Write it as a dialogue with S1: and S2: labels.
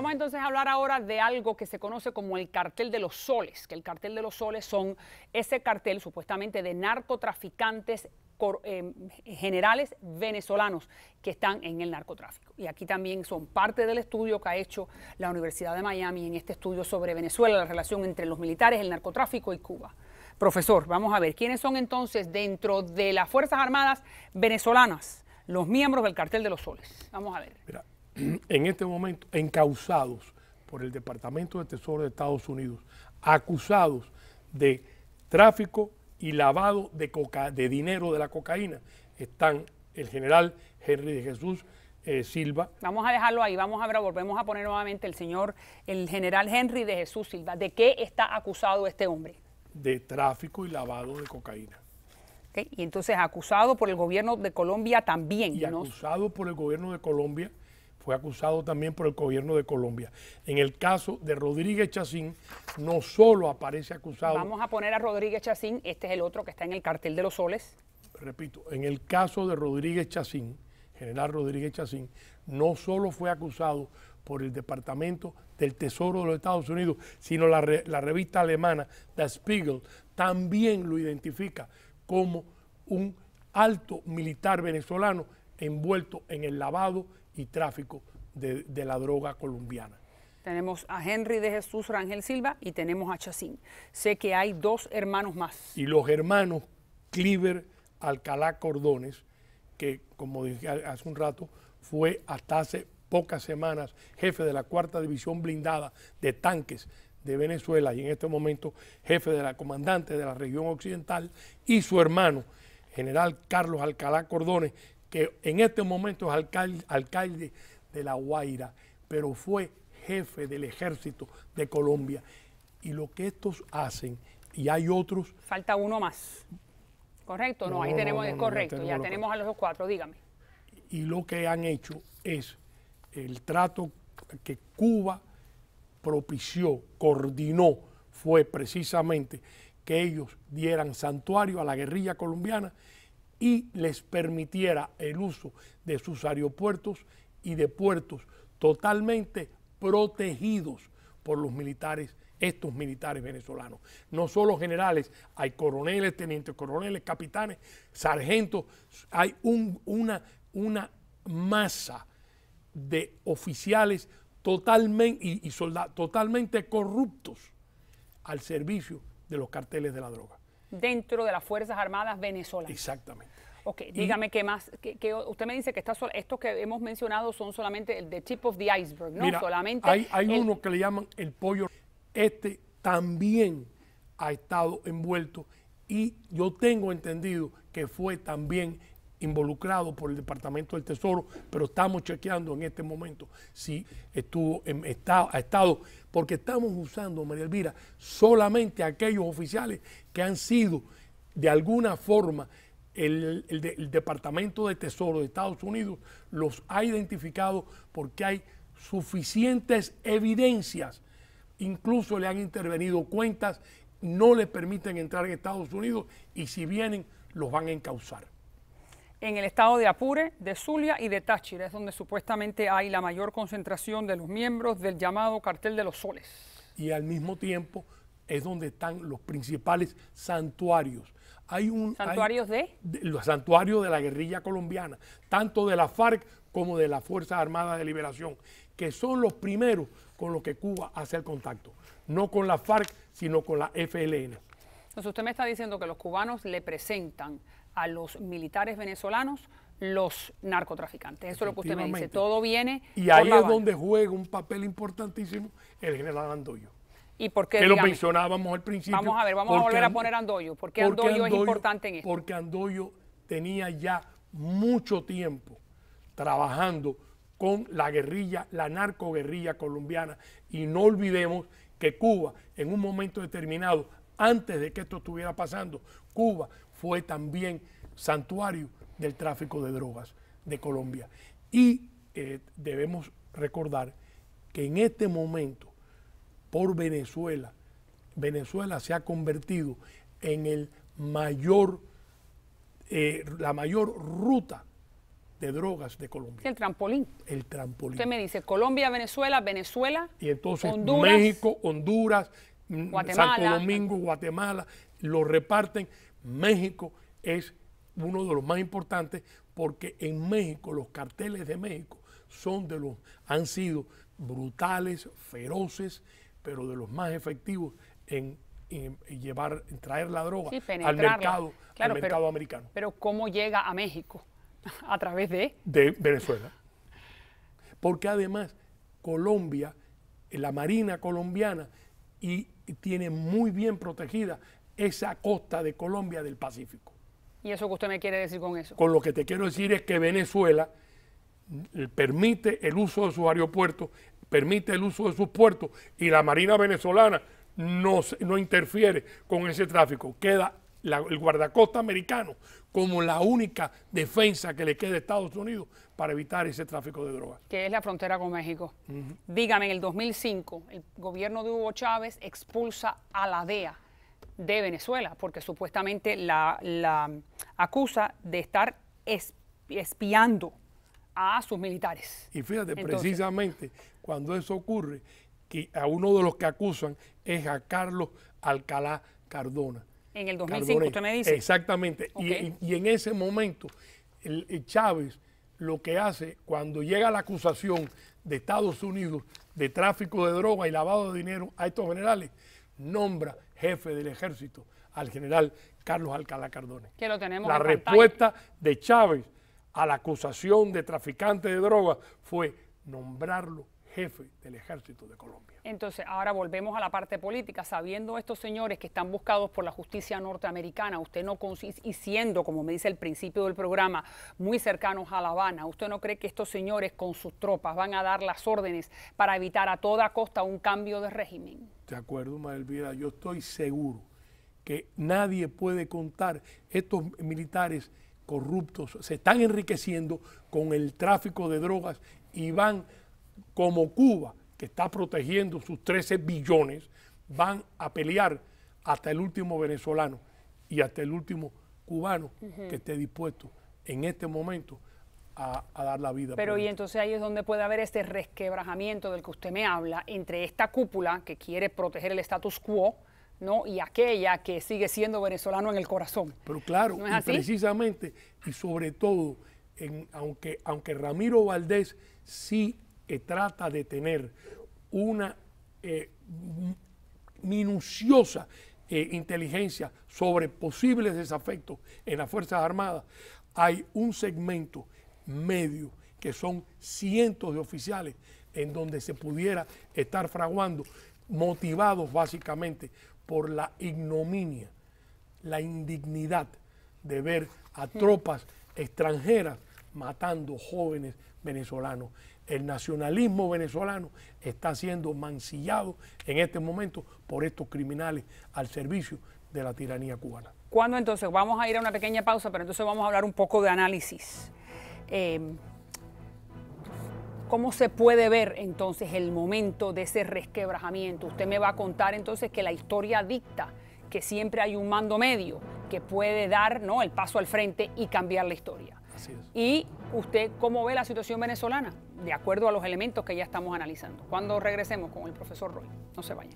S1: vamos entonces a hablar ahora de algo que se conoce como el cartel de los soles, que el cartel de los soles son ese cartel supuestamente de narcotraficantes em, generales venezolanos que están en el narcotráfico. Y aquí también son parte del estudio que ha hecho la Universidad de Miami en este estudio sobre Venezuela, la relación entre los militares, el narcotráfico y Cuba. Profesor, vamos a ver, ¿quiénes son entonces dentro de las Fuerzas Armadas venezolanas los miembros del cartel de los soles? Vamos a ver.
S2: en este momento encausados por el Departamento de Tesoro de Estados Unidos, acusados de tráfico y lavado de, dinero de la cocaína, están el general Henry de Jesús eh, Silva.
S1: Vamos a dejarlo ahí, vamos a ver, volvemos a poner nuevamente el señor, el general Henry de Jesús Silva. ¿De qué está acusado este hombre?
S2: De tráfico y lavado de cocaína.
S1: y entonces acusado por el gobierno de Colombia también. Y acusado
S2: por el gobierno de Colombia fue acusado también por el gobierno de Colombia. En el caso de Rodríguez Chacín, no solo aparece acusado. Vamos
S1: a poner a Rodríguez Chacín, este es el otro que está en el cartel de los soles.
S2: Repito, en el caso de Rodríguez Chacín, general Rodríguez Chacín, no solo fue acusado por el Departamento del Tesoro de los Estados Unidos, sino la, revista alemana The Spiegel también lo identifica como un alto militar venezolano envuelto en el lavado y tráfico de, la droga colombiana.
S1: Tenemos a Henry de Jesús Rangel Silva y tenemos a Chacín. Sé que hay dos hermanos más. Y
S2: los hermanos Cliver Alcalá Cordones, que como dije hace un rato, fue hasta hace pocas semanas jefe de la cuarta división blindada de tanques de Venezuela y en este momento jefe de la comandante de la región occidental y su hermano, general Carlos Alcalá Cordones, que en este momento es alcalde, de La Guaira, pero fue jefe del ejército de Colombia. Y lo que estos hacen, y hay otros...
S1: Falta uno más. ¿Correcto? No, ahí tenemos, el correcto, ya, tenemos, a los cuatro, dígame.
S2: Y lo que han hecho es el trato que Cuba propició, coordinó, fue precisamente que ellos dieran santuario a la guerrilla colombiana y les permitiera el uso de sus aeropuertos y de puertos totalmente protegidos por los militares, estos militares venezolanos. No solo generales, hay coroneles, tenientes coroneles, capitanes, sargentos, hay una, masa de oficiales totalmente, y, soldados, totalmente corruptos al servicio de los carteles de la droga
S1: dentro de las Fuerzas Armadas venezolanas. Exactamente. Ok, dígame qué más, que, usted me dice que está estos que hemos mencionado son solamente el de tip of the iceberg, ¿no? Mira, solamente hay,
S2: hay uno que le llaman el pollo. Este también ha estado envuelto y yo tengo entendido que fue también involucrado por el Departamento del Tesoro, pero estamos chequeando en este momento si estuvo en estado, ha estado, porque estamos usando, María Elvira, solamente aquellos oficiales que han sido de alguna forma el, Departamento de Tesoro de Estados Unidos los ha identificado porque hay suficientes evidencias, incluso le han intervenido cuentas, no le permiten entrar en Estados Unidos y si vienen los van a encauzar
S1: en el estado de Apure, de Zulia y de Táchira, es donde supuestamente hay la mayor concentración de los miembros del llamado cartel de los soles.
S2: Y al mismo tiempo es donde están los principales santuarios. Hay
S1: un, ¿Santuarios de?
S2: de? Los santuarios de la guerrilla colombiana, tanto de la FARC como de la Fuerza Armada de Liberación, que son los primeros con los que Cuba hace el contacto. No con la FARC, sino con la FLN.
S1: Entonces usted me está diciendo que los cubanos le presentan a los militares venezolanos los narcotraficantes. Eso es lo que usted me dice. Todo viene. Y ahí es
S2: donde juega un papel importantísimo el general Andoyo.
S1: ¿Y por qué? Que lo mencionábamos al principio. Vamos a ver, vamos a volver a poner Andoyo. ¿Por qué Andoyo es importante
S2: en esto? Porque Andoyo tenía ya mucho tiempo trabajando con la guerrilla, la narcoguerrilla colombiana. Y no olvidemos que Cuba, en un momento determinado, antes de que esto estuviera pasando, Cuba fue también santuario del tráfico de drogas de Colombia. Y eh, debemos recordar que en este momento, por Venezuela, Venezuela se ha convertido en el mayor, eh, la mayor ruta de drogas de Colombia. El trampolín. El trampolín. Usted
S1: me dice Colombia, Venezuela, Venezuela.
S2: Y entonces México, Honduras, Santo Domingo, Guatemala, lo reparten. México es uno de los más importantes porque en México, los carteles de México son de los, han sido brutales, feroces, pero de los más efectivos en llevar, traer la droga al mercado, al mercado americano.
S1: Pero ¿cómo llega a México? ¿A través de?
S2: De Venezuela. Porque además Colombia, la Marina colombiana y tiene muy bien protegida esa costa de Colombia del Pacífico.
S1: ¿Y eso que usted me quiere decir con eso? Con
S2: lo que te quiero decir es que Venezuela permite el uso de sus aeropuertos, permite el uso de sus puertos y la Marina venezolana no, no interfiere con ese tráfico. Queda el guardacosta americano como la única defensa que le queda a Estados Unidos para evitar ese tráfico de drogas.
S1: Que es la frontera con México. díganme en el 2005 el gobierno de Hugo Chávez expulsa a la DEA de Venezuela porque supuestamente la, acusa de estar espiando a sus militares. Y fíjate, precisamente
S2: cuando eso ocurre, que a uno de los que acusan es a Carlos Alcalá Cardona
S1: en el 2005, usted me dice.
S2: Exactamente. Y, en ese momento, Chávez lo que hace cuando llega la acusación de Estados Unidos de tráfico de droga y lavado de dinero a estos generales, nombra jefe del ejército al general Carlos Alcalá Cardones.
S1: Que lo tenemos la
S2: respuesta de Chávez a la acusación de traficante de droga fue nombrarlo jefe del ejército de Colombia.
S1: Entonces, ahora volvemos a la parte política. Sabiendo estos señores que están buscados por la justicia norteamericana, usted no y siendo, como me dice el principio del programa, muy cercanos a La Habana, ¿usted no cree que estos señores con sus tropas van a dar las órdenes para evitar a toda costa un cambio de régimen?
S2: De acuerdo, Elvira, yo estoy seguro que nadie puede contar estos militares corruptos, se están enriqueciendo con el tráfico de drogas y van como Cuba, que está protegiendo sus 13 billones, van a pelear hasta el último venezolano y hasta el último cubano que esté dispuesto en este momento a, dar la vida. Pero y
S1: entonces ahí es donde puede haber este resquebrajamiento del que usted me habla entre esta cúpula que quiere proteger el status quo, ¿no? Y aquella que sigue siendo venezolano en el corazón.
S2: Pero claro, precisamente y sobre todo, aunque, aunque Ramiro Valdés sí que trata de tener una eh, minuciosa eh, inteligencia sobre posibles desafectos en las Fuerzas Armadas, hay un segmento medio que son cientos de oficiales en donde se pudiera estar fraguando, motivados básicamente por la ignominia, la indignidad de ver a tropas extranjeras matando jóvenes venezolanos. El nacionalismo venezolano está siendo mancillado en este momento por estos criminales al servicio de la tiranía cubana.
S1: ¿Cuándo entonces? Vamos a ir a una pequeña pausa, pero entonces vamos a hablar un poco de análisis. Em, ¿Cómo se puede ver entonces el momento de ese resquebrajamiento? Usted me va a contar entonces que la historia dicta que siempre hay un mando medio que puede dar ¿no? el paso al frente y cambiar la historia. ¿Y usted cómo ve la situación venezolana? De acuerdo a los elementos que ya estamos analizando. Cuando regresemos con el profesor Roy, no se vayan.